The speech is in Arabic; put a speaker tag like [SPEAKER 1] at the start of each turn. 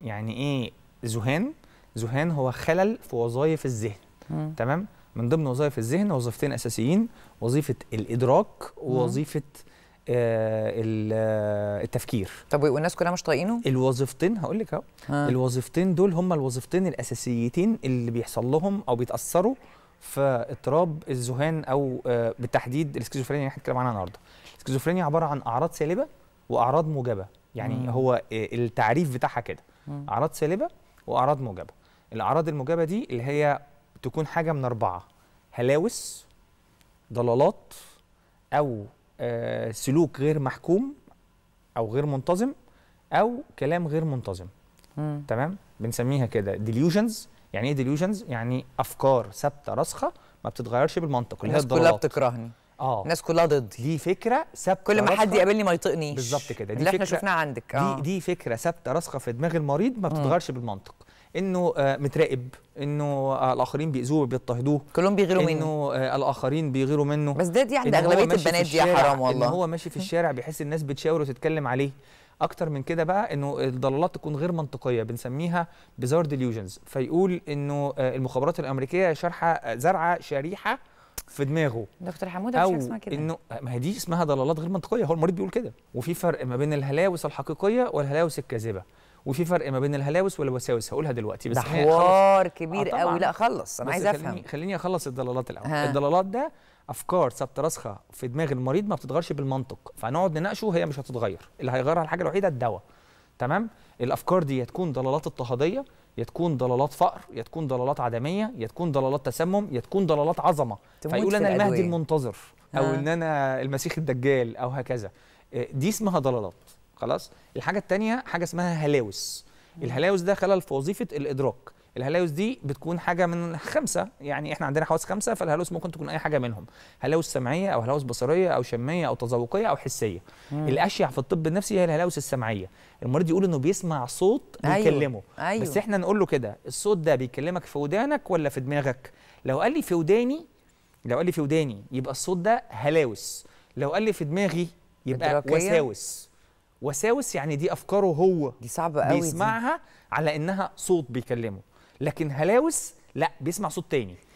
[SPEAKER 1] يعني ايه ذهان ذهان هو خلل في وظائف الذهن تمام من ضمن وظائف الذهن وظيفتين اساسيين وظيفه الادراك ووظيفه آه, آه، التفكير طب والناس كلها مش طايقينه الوظيفتين هقول لك اهو الوظيفتين دول هم الوظيفتين الاساسيتين اللي بيحصل لهم او بيتاثروا في اضطراب الذهان او آه بالتحديد السكيزوفرينيا اللي احنا هنتكلم عنها النهارده السكيزوفرينيا عباره عن اعراض سالبه واعراض موجبه يعني مم. هو آه، التعريف بتاعها كده اعراض سالبه واعراض موجبه الاعراض الموجبه دي اللي هي تكون حاجه من اربعه هلاوس ضلالات او آه سلوك غير محكوم او غير منتظم او كلام غير منتظم مم. تمام بنسميها كده ديليوجنز يعني ايه ديليوجنز يعني افكار ثابته راسخه ما بتتغيرش بالمنطق اللي هي الضلالات كلها بتكرهني اه الناس كلها ضد دي فكره ثابته كل ما حد يقابلني ما يطقنيش بالظبط كده دي اللي احنا شفناها عندك آه. دي دي فكره ثابته راسخه في دماغ المريض ما بتتغيرش بالمنطق انه آه، متراقب انه آه، الاخرين بيأذوه وبيضطهدوه كلهم بيغيروا منه انه آه، الاخرين بيغيروا منه بس ده دي عند اغلبيه البنات دي يا حرام والله ان هو ماشي في الشارع بيحس الناس بتشاور وتتكلم عليه اكتر من كده بقى انه الضلالات تكون غير منطقيه بنسميها بيزار ديليوجنز فيقول انه المخابرات الامريكيه شارحه زرعه شريحه في دماغه دكتور حموده او اسمها كده انه ما هي دي اسمها ضلالات غير منطقيه هو المريض بيقول كده وفي فرق ما بين الهلاوس الحقيقيه والهلاوس الكاذبه وفي فرق ما بين الهلاوس والوساوس هقولها دلوقتي بس ده حوار آه كبير آه قوي لا خلص انا عايز افهم خليني, خليني اخلص الضلالات الاول الضلالات ده افكار ثابته راسخه في دماغ المريض ما بتتغيرش بالمنطق فنقعد نناقشه هي مش هتتغير اللي هيغيرها الحاجه الوحيده الدواء تمام الافكار دي هتكون ضلالات اضطهاديه يا تكون ضلالات فقر يا تكون ضلالات عدميه يا تكون ضلالات تسمم يا تكون ضلالات عظمه فيقول في انا المهدي المنتظر او ان انا المسيح الدجال او هكذا آه، دي اسمها ضلالات خلاص الحاجه الثانيه حاجه اسمها هلاوس الهلاوس ده خلل في وظيفه الادراك الهلاوس دي بتكون حاجه من خمسه يعني احنا عندنا حواس خمسه فالهلاوس ممكن تكون اي حاجه منهم هلاوس سمعيه او هلاوس بصريه او شميه او تذوقيه او حسيه مم. الاشيع في الطب النفسي هي الهلاوس السمعيه المريض يقول انه بيسمع صوت بيكلمه أيوه. أيوه. بس احنا نقول له كده الصوت ده بيكلمك في ودانك ولا في دماغك لو قال لي في وداني لو قال لي في وداني يبقى الصوت ده هلاوس لو قال لي في دماغي يبقى وساوس وساوس يعني دي افكاره هو دي صعبه قوي بيسمعها دي. على انها صوت بيكلمه لكن هلاوس لا بيسمع صوت تاني